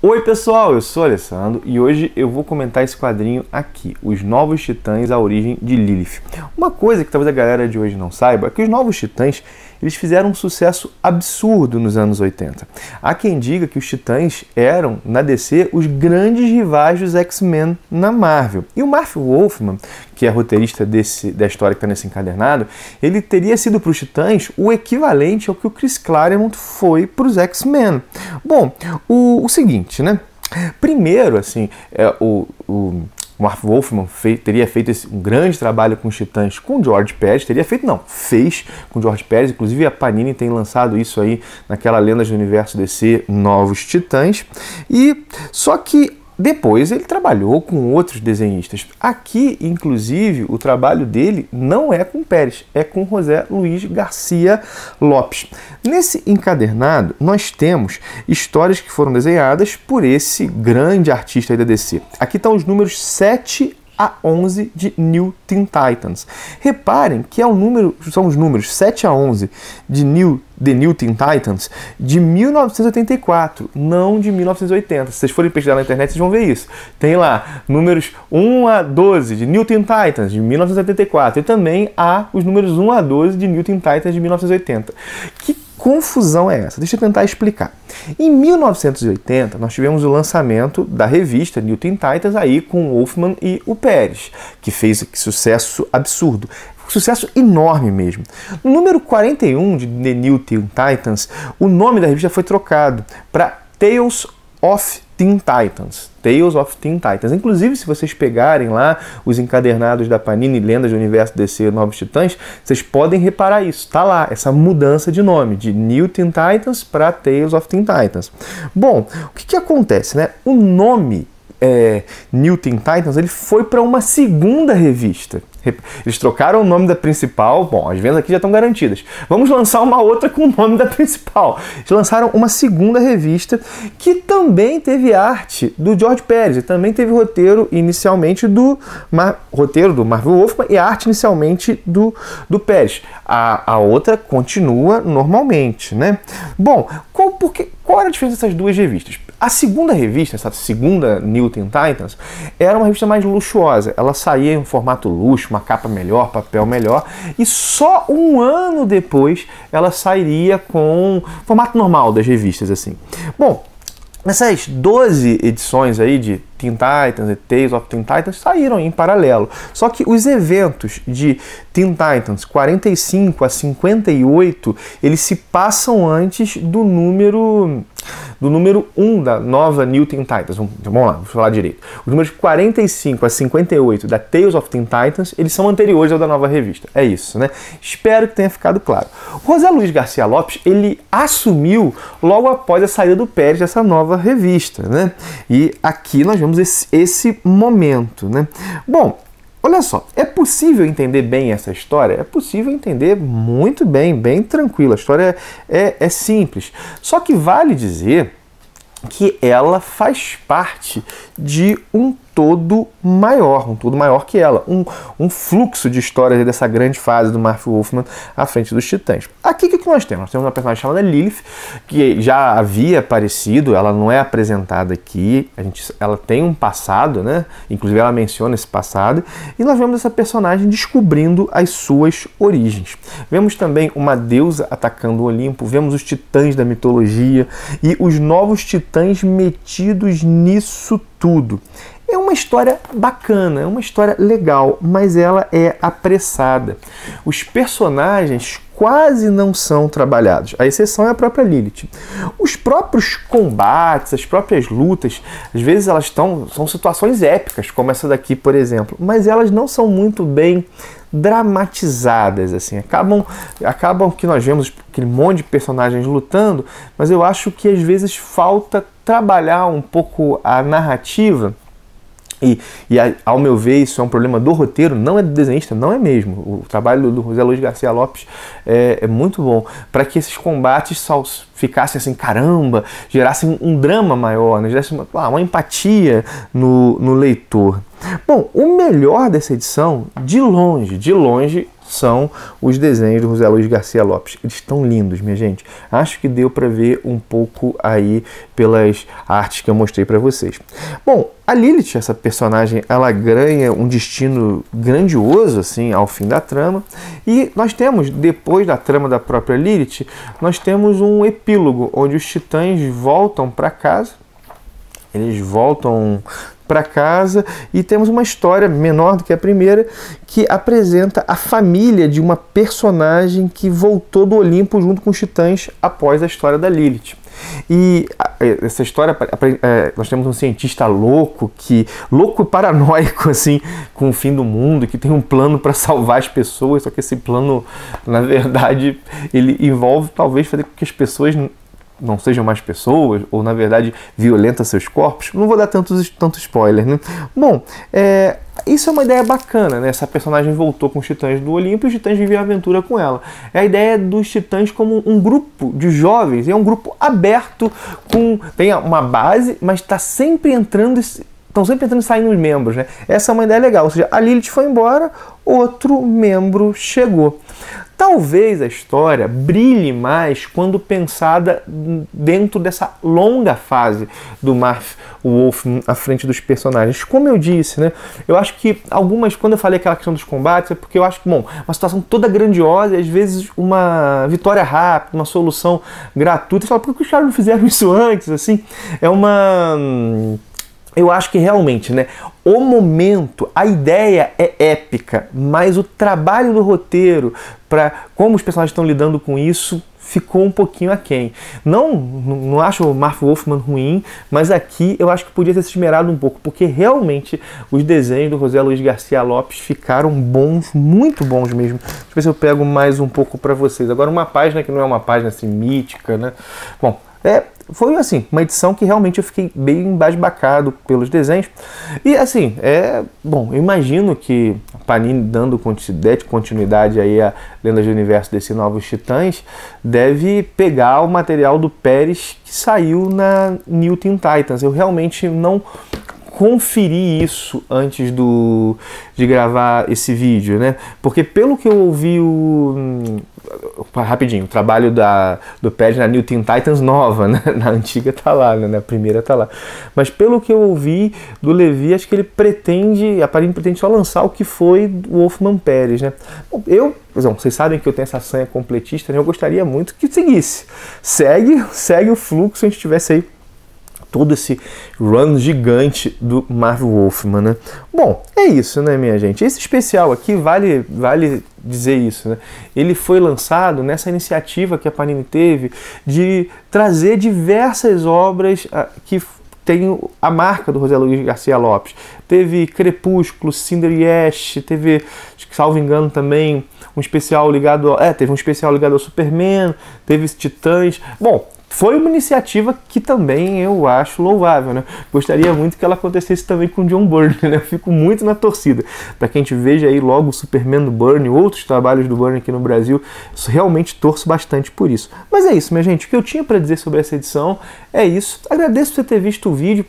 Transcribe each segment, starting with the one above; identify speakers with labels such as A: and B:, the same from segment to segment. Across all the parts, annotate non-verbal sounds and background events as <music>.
A: Oi pessoal, eu sou Alessandro e hoje eu vou comentar esse quadrinho aqui, Os Novos Titãs, a origem de Lilith. Uma coisa que talvez a galera de hoje não saiba é que os Novos Titãs eles fizeram um sucesso absurdo nos anos 80. Há quem diga que os Titãs eram, na DC, os grandes rivais dos X-Men na Marvel. E o Marvel Wolfman, que é roteirista desse, da história que está nesse encadernado, ele teria sido para os Titãs o equivalente ao que o Chris Claremont foi para os X-Men. Bom, o, o seguinte, né? Primeiro, assim, é, o, o o Marv Wolfman fei, teria feito esse, um grande trabalho com os Titãs com George Pérez, teria feito não, fez com George Pérez, inclusive a Panini tem lançado isso aí naquela Lendas do Universo DC Novos Titãs. E só que depois ele trabalhou com outros desenhistas. Aqui, inclusive, o trabalho dele não é com Pérez, é com José Luiz Garcia Lopes. Nesse encadernado, nós temos histórias que foram desenhadas por esse grande artista da DC. Aqui estão os números 7 a 11 de New Teen Titans. Reparem que é um número, são os números 7 a 11 de New The New Teen Titans de 1984, não de 1980. Se vocês forem pesquisar na internet, vocês vão ver isso. Tem lá números 1 a 12 de New Teen Titans de 1984 e também há os números 1 a 12 de New Teen Titans de 1980. Que confusão é essa? Deixa eu tentar explicar. Em 1980, nós tivemos o lançamento da revista Newton Titans aí com Wolfman e o Pérez, que fez sucesso absurdo. Sucesso enorme mesmo. No número 41 de The Newton Titans, o nome da revista foi trocado para Tales of Teen Titans, Tales of Teen Titans. Inclusive, se vocês pegarem lá os encadernados da Panini Lendas do Universo DC Novos Titãs, vocês podem reparar isso. Tá lá essa mudança de nome de New Teen Titans para Tales of Teen Titans. Bom, o que, que acontece, né? O nome é, New Teen Titans ele foi para uma segunda revista <laughs> Eles trocaram o nome da principal. Bom, as vendas aqui já estão garantidas. Vamos lançar uma outra com o nome da principal. Eles lançaram uma segunda revista que também teve arte do George Pérez. também teve roteiro inicialmente do Mar... roteiro do Marvel Wolfman e arte inicialmente do, do Pérez. A, a outra continua normalmente, né? Bom, qual, porque, qual era a diferença dessas duas revistas? A segunda revista, essa segunda Newton Titans, era uma revista mais luxuosa. Ela saía em um formato luxo, uma capa melhor, papel melhor, e só um ano depois ela sairia com formato normal das revistas assim. Bom, essas 12 edições aí de Teen Titans e Tales of Teen Titans saíram em paralelo. Só que os eventos de Teen Titans 45 a 58, eles se passam antes do número do número 1 da nova New Teen Titans, vamos, lá, vou falar direito. Os números 45 a 58 da Tales of Teen Titans, eles são anteriores ao da nova revista. É isso, né? Espero que tenha ficado claro. José Luiz Garcia Lopes, ele assumiu logo após a saída do Pérez dessa nova revista, né? E aqui nós vemos esse, esse momento, né? Bom, Olha só, é possível entender bem essa história? É possível entender muito bem, bem tranquilo. A história é, é, é simples. Só que vale dizer que ela faz parte de um todo maior, um todo maior que ela, um, um fluxo de histórias dessa grande fase do Marvel Wolfman à frente dos Titãs. Aqui o que, que nós temos? Nós temos uma personagem chamada Lilith, que já havia aparecido, ela não é apresentada aqui, a gente, ela tem um passado, né? Inclusive ela menciona esse passado, e nós vemos essa personagem descobrindo as suas origens. Vemos também uma deusa atacando o Olimpo, vemos os titãs da mitologia e os novos titãs metidos nisso tudo. É uma história bacana, é uma história legal, mas ela é apressada. Os personagens quase não são trabalhados. A exceção é a própria Lilith. Os próprios combates, as próprias lutas, às vezes elas estão são situações épicas, como essa daqui, por exemplo, mas elas não são muito bem dramatizadas assim. Acabam acabam que nós vemos aquele monte de personagens lutando, mas eu acho que às vezes falta trabalhar um pouco a narrativa e, e a, ao meu ver, isso é um problema do roteiro, não é do desenhista, não é mesmo. O trabalho do José Luiz Garcia Lopes é, é muito bom para que esses combates só ficassem assim, caramba, gerassem um drama maior, né? gerassem uma, ah, uma empatia no, no leitor. Bom, o melhor dessa edição, de longe, de longe, são os desenhos do José Luiz Garcia Lopes. Eles estão lindos, minha gente. Acho que deu para ver um pouco aí pelas artes que eu mostrei para vocês. Bom, a Lilith, essa personagem, ela ganha um destino grandioso assim ao fim da trama, e nós temos depois da trama da própria Lilith, nós temos um epílogo onde os titãs voltam para casa eles voltam para casa e temos uma história menor do que a primeira que apresenta a família de uma personagem que voltou do Olimpo junto com os titãs após a história da Lilith. E essa história, é, nós temos um cientista louco, que louco e paranoico, <laughs> assim, com o fim do mundo, que tem um plano para salvar as pessoas, só que esse plano, na verdade, ele envolve talvez fazer com que as pessoas não sejam mais pessoas, ou na verdade violenta seus corpos. Não vou dar tantos, tanto spoiler, né? Bom, é, isso é uma ideia bacana, né? Essa personagem voltou com os titãs do Olimpo e os titãs vivem a aventura com ela. É a ideia dos titãs como um grupo de jovens, é um grupo aberto, com tem uma base, mas está sempre entrando. Estão sempre entrando e saindo os membros, né? Essa é uma ideia legal. Ou seja, a Lilith foi embora, outro membro chegou. Talvez a história brilhe mais quando pensada dentro dessa longa fase do Marv Wolf à frente dos personagens. Como eu disse, né? Eu acho que algumas, quando eu falei aquela questão dos combates, é porque eu acho que, bom, uma situação toda grandiosa e às vezes uma vitória rápida, uma solução gratuita. Você fala, por que os caras não fizeram isso antes? Assim, é uma. Hum, eu acho que realmente, né? O momento, a ideia é épica, mas o trabalho do roteiro para como os personagens estão lidando com isso ficou um pouquinho aquém. Não, não acho o Marv Wolfman ruim, mas aqui eu acho que podia ter se esmerado um pouco, porque realmente os desenhos do José Luiz Garcia Lopes ficaram bons, muito bons mesmo. Deixa eu ver se eu pego mais um pouco para vocês. Agora uma página que não é uma página assim mítica, né? Bom, é, foi assim, uma edição que realmente eu fiquei bem embasbacado pelos desenhos. E assim, é bom, eu imagino que a Panini dando continuidade aí a Lendas do Universo desse Novos Titãs deve pegar o material do Pérez que saiu na New Teen Titans. Eu realmente não conferi isso antes do, de gravar esse vídeo, né? Porque pelo que eu ouvi o hum, rapidinho, o trabalho da, do Pad na New Teen Titans nova, né? <laughs> na antiga tá lá, né? na primeira tá lá. Mas pelo que eu ouvi do Levi, acho que ele pretende, aparentemente pretende só lançar o que foi o Wolfman Pérez, né? Bom, eu, não, vocês sabem que eu tenho essa sanha completista, né? eu gostaria muito que seguisse. Segue, segue o fluxo, se a gente tivesse aí todo esse run gigante do Marvel Wolfman, né? Bom, é isso, né, minha gente? Esse especial aqui vale vale dizer isso, né? Ele foi lançado nessa iniciativa que a Panini teve de trazer diversas obras ah, que tem a marca do José Luiz Garcia Lopes. Teve Crepúsculo, Cinder e Ash, teve, salvo engano também, um especial ligado ao, é, teve um especial ligado ao Superman, teve Titãs. Bom, foi uma iniciativa que também eu acho louvável, né? Gostaria muito que ela acontecesse também com John Byrne, <laughs> né? Eu fico muito na torcida para quem a veja aí logo o Superman do Byrne, outros trabalhos do Byrne aqui no Brasil. realmente torço bastante por isso. Mas é isso, minha gente. O que eu tinha para dizer sobre essa edição é isso. Agradeço por você ter visto o vídeo.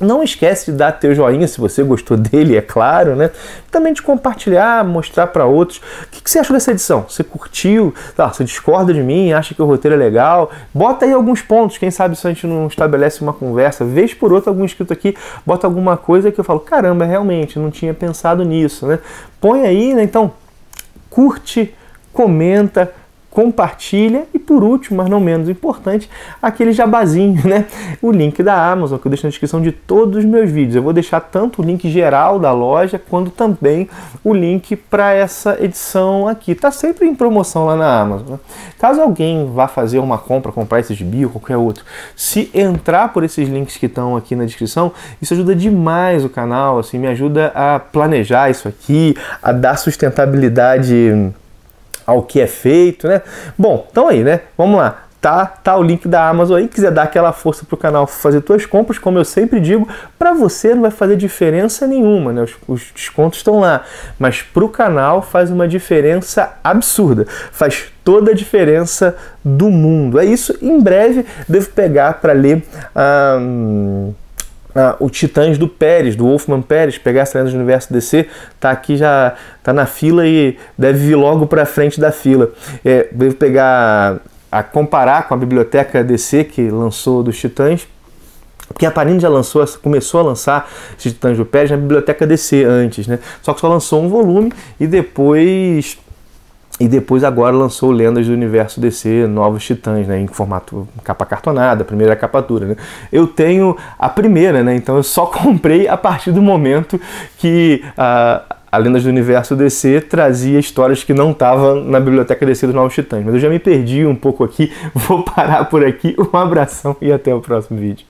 A: Não esquece de dar teu joinha se você gostou <laughs> dele, é claro, né? Também de compartilhar, mostrar para outros. O que, que, você achou dessa edição? Você curtiu? Tá, você discorda de mim? Acha que o roteiro é legal? Bota aí alguns pontos. Quem sabe se a gente não estabelece uma conversa, vez por outra, algum inscrito aqui bota alguma coisa que eu falo: caramba, realmente, não tinha pensado nisso, né? Põe aí, né? Então, curte, comenta, compartilha e por último, mas não menos importante, aquele jabazinho, né? O link da Amazon que eu deixo na descrição de todos os meus vídeos. Eu vou deixar tanto o link geral da loja quanto também o link para essa edição aqui. Tá sempre em promoção lá na Amazon. Né? Caso alguém vá fazer uma compra, comprar esses bio, qualquer outro, se entrar por esses links que estão aqui na descrição, isso ajuda demais o canal, assim, me ajuda a planejar isso aqui, a dar sustentabilidade ao que é feito, né? Bom, então aí, né? Vamos lá. Tá, tá o link da Amazon aí, quiser dar aquela força pro canal fazer suas compras, como eu sempre digo, para você não vai fazer diferença nenhuma, né? Os, os descontos estão lá, mas pro canal faz uma diferença absurda. Faz toda a diferença do mundo. É isso. Em breve devo pegar para ler. Hum, ah, o Titãs do Pérez, do Wolfman Pérez, pegar as lendas do universo DC, tá aqui já, tá na fila e deve vir logo para frente da fila. É, devo pegar a comparar com a biblioteca DC que lançou dos Titãs, porque a Panini já lançou, começou a lançar esses Titãs do Pérez na biblioteca DC antes, né? Só que só lançou um volume e depois e depois agora lançou Lendas do Universo DC, Novos Titãs, né, em formato capa cartonada, primeira capa dura, né? Eu tenho a primeira, né? Então eu só <laughs> comprei a partir do momento que a Lendas do Universo DC trazia histórias que não estavam na biblioteca DC dos Novos Titãs. Mas eu já me perdi um pouco aqui, <laughs> vou parar por aqui. Um abração e até o próximo vídeo.